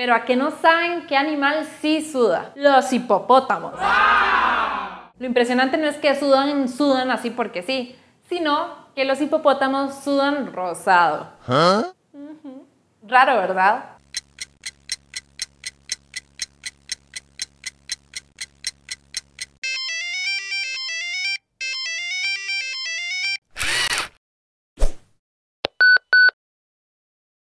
Pero ¿a que no saben qué animal sí suda? Los hipopótamos. Lo impresionante no es que sudan, sudan así porque sí, sino que los hipopótamos sudan rosado. ¿Ah? Raro, ¿verdad?